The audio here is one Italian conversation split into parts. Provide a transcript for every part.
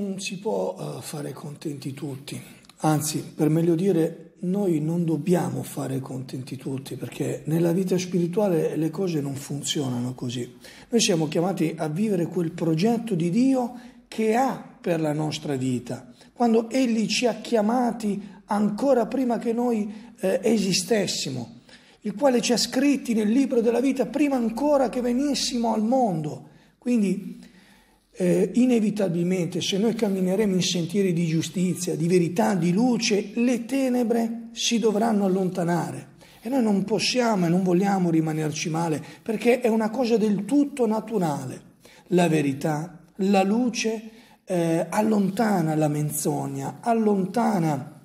non si può eh, fare contenti tutti, anzi, per meglio dire, noi non dobbiamo fare contenti tutti perché nella vita spirituale le cose non funzionano così. Noi siamo chiamati a vivere quel progetto di Dio che ha per la nostra vita, quando Egli ci ha chiamati ancora prima che noi eh, esistessimo, il quale ci ha scritti nel libro della vita prima ancora che venissimo al mondo. Quindi eh, inevitabilmente se noi cammineremo in sentieri di giustizia, di verità, di luce, le tenebre si dovranno allontanare. E noi non possiamo e non vogliamo rimanerci male, perché è una cosa del tutto naturale. La verità, la luce eh, allontana la menzogna, allontana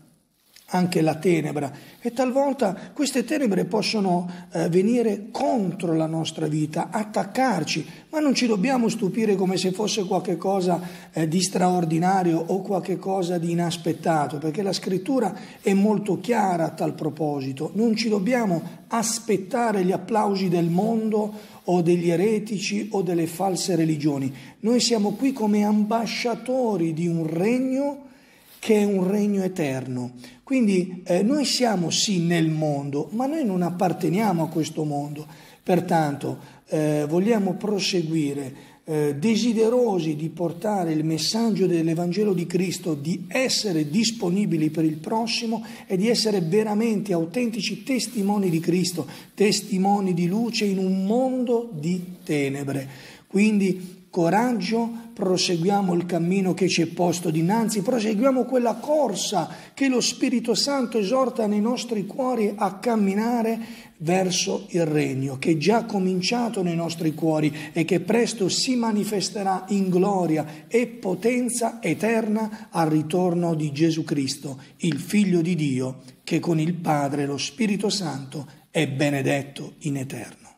anche la tenebra e talvolta queste tenebre possono eh, venire contro la nostra vita, attaccarci, ma non ci dobbiamo stupire come se fosse qualcosa eh, di straordinario o qualcosa di inaspettato, perché la scrittura è molto chiara a tal proposito, non ci dobbiamo aspettare gli applausi del mondo o degli eretici o delle false religioni, noi siamo qui come ambasciatori di un regno che è un regno eterno. Quindi eh, noi siamo sì nel mondo, ma noi non apparteniamo a questo mondo. Pertanto eh, vogliamo proseguire eh, desiderosi di portare il messaggio dell'Evangelo di Cristo, di essere disponibili per il prossimo e di essere veramente autentici testimoni di Cristo, testimoni di luce in un mondo di tenebre. Quindi coraggio, proseguiamo il cammino che ci è posto dinanzi, proseguiamo quella corsa che lo Spirito Santo esorta nei nostri cuori a camminare verso il regno, che è già cominciato nei nostri cuori e che presto si manifesterà in gloria e potenza eterna al ritorno di Gesù Cristo, il Figlio di Dio, che con il Padre e lo Spirito Santo è benedetto in eterno.